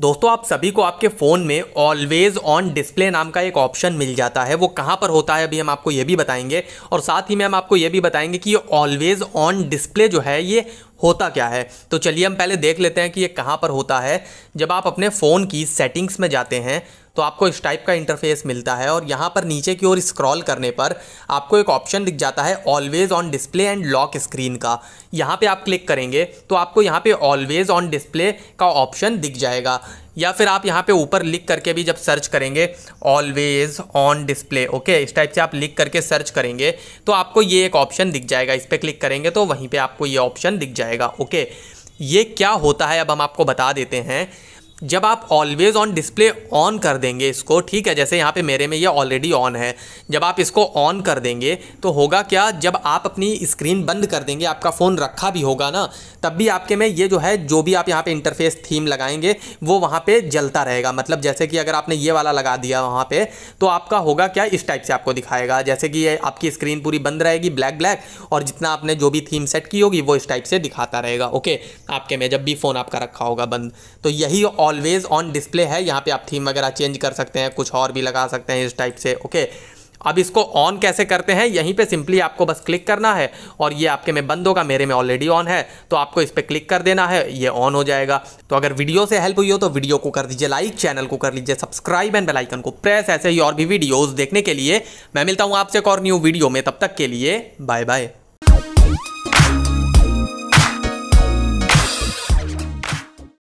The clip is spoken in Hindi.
दोस्तों आप सभी को आपके फ़ोन में ऑलवेज ऑन डिस्प्ले नाम का एक ऑप्शन मिल जाता है वो कहाँ पर होता है अभी हम आपको ये भी बताएंगे और साथ ही में हम आपको ये भी बताएंगे कि ये ऑलवेज ऑन डिस्प्ले जो है ये होता क्या है तो चलिए हम पहले देख लेते हैं कि ये कहाँ पर होता है जब आप अपने फ़ोन की सेटिंग्स में जाते हैं तो आपको इस टाइप का इंटरफेस मिलता है और यहाँ पर नीचे की ओर स्क्रॉल करने पर आपको एक ऑप्शन दिख जाता है always on display and lock screen का यहाँ पे आप क्लिक करेंगे तो आपको यहाँ पे ऑलवेज़ ऑन डिस्प्ले का ऑप्शन दिख जाएगा या फिर आप यहाँ पे ऊपर लिख करके भी जब सर्च करेंगे ऑलवेज़ ऑन डिस्प्ले ओके इस टाइप से आप लिख करके सर्च करेंगे तो आपको ये एक ऑप्शन दिख जाएगा इस पर क्लिक करेंगे तो वहीं पर आपको ये ऑप्शन दिख जाएगा ओके ये क्या होता है अब हम आपको बता देते हैं जब आप ऑलवेज़ ऑन डिस्प्ले ऑन कर देंगे इसको ठीक है जैसे यहाँ पे मेरे में ये ऑलरेडी ऑन है जब आप इसको ऑन कर देंगे तो होगा क्या जब आप अपनी स्क्रीन बंद कर देंगे आपका फ़ोन रखा भी होगा ना तब भी आपके में ये जो है जो भी आप यहाँ पे इंटरफेस थीम लगाएंगे वो वहाँ पे जलता रहेगा मतलब जैसे कि अगर आपने ये वाला लगा दिया वहाँ पर तो आपका होगा क्या इस टाइप से आपको दिखाएगा जैसे कि ये आपकी स्क्रीन पूरी बंद रहेगी ब्लैक ब्लैक और जितना आपने जो भी थीम सेट की होगी वो इस टाइप से दिखाता रहेगा ओके आपके में जब भी फ़ोन आपका रखा होगा बंद तो यही और ऑलवेज़ ऑन डिस्प्ले है यहाँ पे आप थीम वगैरह चेंज कर सकते हैं कुछ और भी लगा सकते हैं इस टाइप से ओके अब इसको ऑन कैसे करते हैं यहीं पे सिंपली आपको बस क्लिक करना है और ये आपके में बंद होगा मेरे में ऑलरेडी ऑन है तो आपको इस पर क्लिक कर देना है ये ऑन हो जाएगा तो अगर वीडियो से हेल्प हुई हो तो वीडियो को कर दीजिए लाइक चैनल को कर लीजिए सब्सक्राइब एंड बेलाइकन को प्रेस ऐसे ही और भी वीडियोज़ देखने के लिए मैं मिलता हूँ आपसे एक और न्यू वीडियो में तब तक के लिए बाय बाय